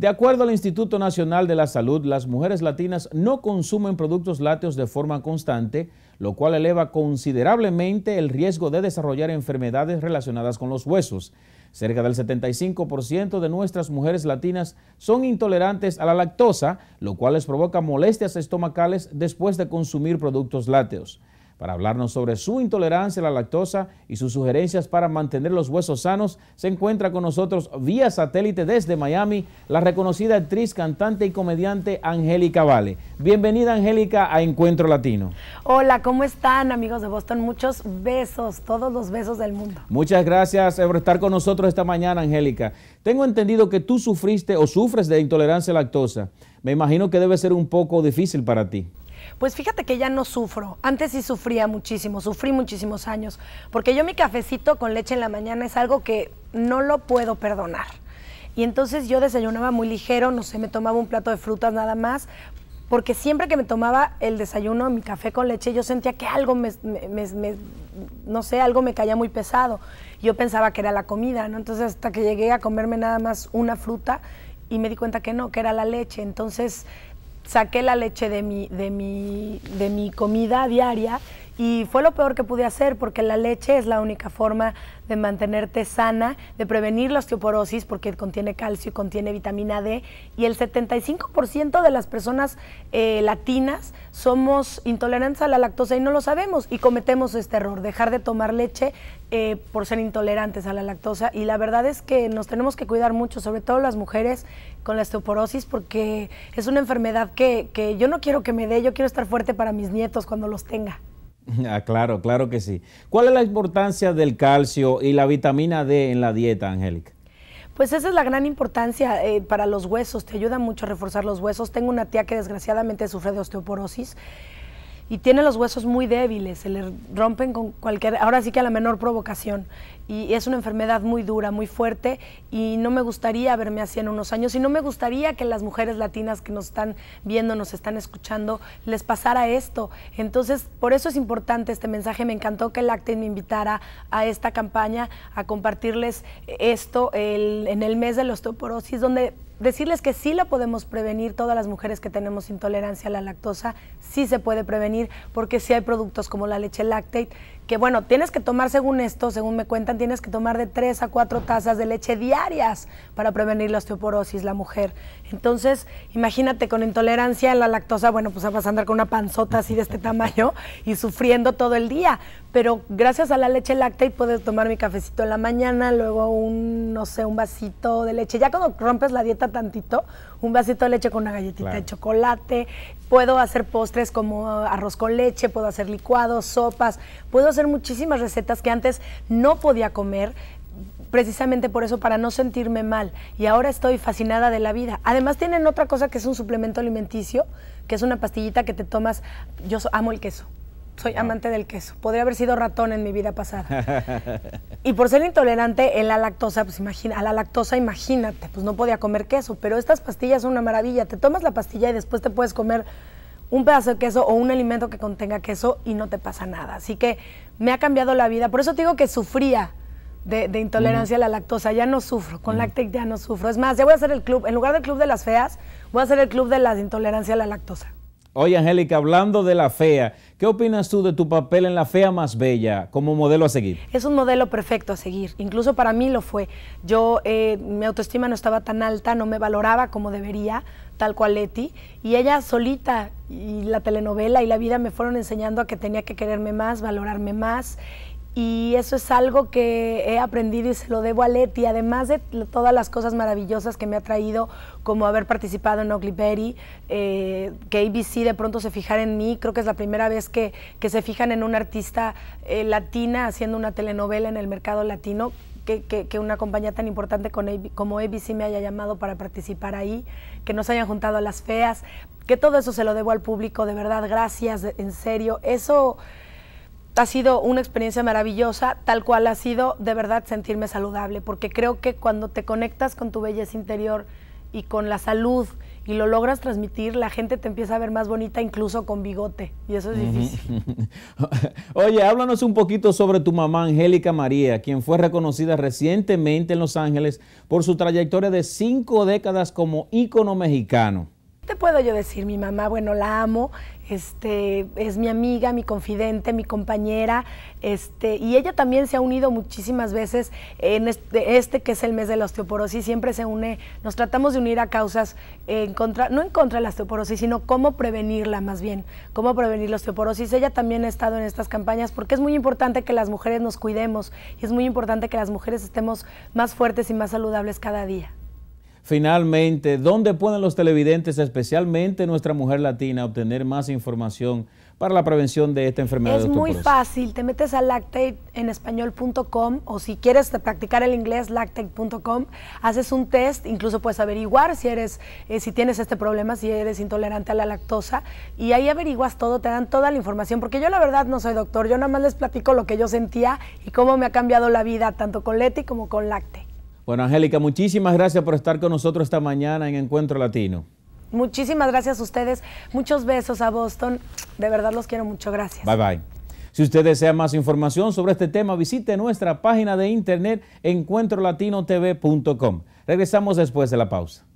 De acuerdo al Instituto Nacional de la Salud, las mujeres latinas no consumen productos lácteos de forma constante, lo cual eleva considerablemente el riesgo de desarrollar enfermedades relacionadas con los huesos. Cerca del 75% de nuestras mujeres latinas son intolerantes a la lactosa, lo cual les provoca molestias estomacales después de consumir productos lácteos. Para hablarnos sobre su intolerancia a la lactosa y sus sugerencias para mantener los huesos sanos, se encuentra con nosotros vía satélite desde Miami la reconocida actriz, cantante y comediante Angélica Vale. Bienvenida Angélica a Encuentro Latino. Hola, ¿cómo están amigos de Boston? Muchos besos, todos los besos del mundo. Muchas gracias eh, por estar con nosotros esta mañana, Angélica. Tengo entendido que tú sufriste o sufres de intolerancia a lactosa. Me imagino que debe ser un poco difícil para ti. Pues fíjate que ya no sufro. Antes sí sufría muchísimo, sufrí muchísimos años, porque yo mi cafecito con leche en la mañana es algo que no lo puedo perdonar. Y entonces yo desayunaba muy ligero, no sé, me tomaba un plato de frutas nada más, porque siempre que me tomaba el desayuno, mi café con leche, yo sentía que algo me, no sé, algo me caía muy pesado. Yo pensaba que era la comida, ¿no? Entonces hasta que llegué a comerme nada más una fruta y me di cuenta que no, que era la leche. Entonces saqué la leche de mi, de mi, de mi comida diaria y fue lo peor que pude hacer porque la leche es la única forma de mantenerte sana, de prevenir la osteoporosis porque contiene calcio, y contiene vitamina D y el 75% de las personas eh, latinas somos intolerantes a la lactosa y no lo sabemos y cometemos este error, dejar de tomar leche eh, por ser intolerantes a la lactosa y la verdad es que nos tenemos que cuidar mucho, sobre todo las mujeres con la osteoporosis porque es una enfermedad que yo no quiero que me dé, yo quiero estar fuerte para mis nietos cuando los tenga. Ah, claro, claro que sí. ¿Cuál es la importancia del calcio y la vitamina D en la dieta, Angélica? Pues esa es la gran importancia eh, para los huesos, te ayuda mucho a reforzar los huesos. Tengo una tía que desgraciadamente sufre de osteoporosis y tiene los huesos muy débiles, se le rompen con cualquier, ahora sí que a la menor provocación. Y es una enfermedad muy dura, muy fuerte, y no me gustaría verme así en unos años, y no me gustaría que las mujeres latinas que nos están viendo, nos están escuchando, les pasara esto. Entonces, por eso es importante este mensaje. Me encantó que el Actin me invitara a esta campaña, a compartirles esto en el mes de la osteoporosis, donde decirles que sí la podemos prevenir, todas las mujeres que tenemos intolerancia a la lactosa, sí se puede prevenir, porque sí hay productos como la leche lactate que bueno, tienes que tomar, según esto, según me cuentan, tienes que tomar de tres a cuatro tazas de leche diarias para prevenir la osteoporosis, la mujer. Entonces, imagínate con intolerancia a la lactosa, bueno, pues vas a andar con una panzota así de este tamaño y sufriendo todo el día. Pero gracias a la leche láctea y puedes tomar mi cafecito en la mañana, luego un, no sé, un vasito de leche. Ya cuando rompes la dieta tantito, un vasito de leche con una galletita de chocolate. Puedo hacer postres como ah, arroz con leche, puedo hacer licuados, sopas, puedo hacer muchísimas recetas que antes no podía comer precisamente por eso, para no sentirme mal. Y ahora estoy fascinada de la vida. Además tienen otra cosa que es un suplemento alimenticio, que es una pastillita que te tomas. Yo amo el queso. Soy ah. amante del queso. Podría haber sido ratón en mi vida pasada. y por ser intolerante en la lactosa, pues imagina, a la lactosa, imagínate, pues no podía comer queso. Pero estas pastillas son una maravilla. Te tomas la pastilla y después te puedes comer un pedazo de queso o un alimento que contenga queso y no te pasa nada. Así que me ha cambiado la vida. Por eso te digo que sufría de, intolerancia a la lactosa. Ya no sufro, con ya no sufro. Es más, ya voy a hacer el club, en lugar del club de las feas, voy a hacer el club de la intolerancia a la lactosa. Oye, Angélica, hablando de la fea, ¿qué opinas tú de tu papel en La Fea Más Bella como modelo a seguir? Es un modelo perfecto a seguir, incluso para mí lo fue. Yo, eh, mi autoestima no estaba tan alta, no me valoraba como debería, tal cual Leti, y ella solita y la telenovela y la vida me fueron enseñando a que tenía que quererme más, valorarme más y eso es algo que he aprendido y se lo debo a Leti, además de todas las cosas maravillosas que me ha traído, como haber participado en Ugly Berry, eh, que ABC de pronto se fijara en mí, creo que es la primera vez que, se fijan en una artista eh, latina haciendo una telenovela en el mercado latino, que, una compañía tan importante como ABC me haya llamado para participar ahí, que nos hayan juntado a las feas, que todo eso se lo debo al público, de verdad, gracias, en serio, eso ha sido una experiencia maravillosa, tal cual ha sido de verdad sentirme saludable, porque creo que cuando te conectas con tu belleza interior y con la salud y lo logras transmitir, la gente te empieza a ver más bonita incluso con bigote, y eso es difícil. Oye, háblanos un poquito sobre tu mamá Angélica María, quien fue reconocida recientemente en Los Ángeles por su trayectoria de cinco décadas como ícono mexicano te puedo yo decir? Mi mamá, bueno, la amo, este, es mi amiga, mi confidente, mi compañera, este, y ella también se ha unido muchísimas veces en este, que es el mes de la osteoporosis, siempre se une, nos tratamos de unir a causas en contra, no en contra de la osteoporosis, sino cómo prevenirla más bien, cómo prevenir la osteoporosis. Ella también ha estado en estas campañas porque es muy importante que las mujeres nos cuidemos y es muy importante que las mujeres estemos más fuertes y más saludables cada día finalmente, ¿dónde pueden los televidentes, especialmente nuestra mujer latina, obtener más información para la prevención de esta enfermedad? Es muy fácil, te metes a español.com o si quieres practicar el inglés, lactate.com, haces un test, incluso puedes averiguar si eres, eh, si tienes este problema, si eres intolerante a la lactosa y ahí averiguas todo, te dan toda la información, porque yo la verdad no soy doctor, yo nada más les platico lo que yo sentía y cómo me ha cambiado la vida, tanto con Leti como con Lacte. Bueno, Angélica, muchísimas gracias por estar con nosotros esta mañana en Encuentro Latino. Muchísimas gracias a ustedes. Muchos besos a Boston. De verdad los quiero mucho. Gracias. Bye bye. Si usted desea más información sobre este tema, visite nuestra página de internet encuentrolatinotv.com. Regresamos después de la pausa.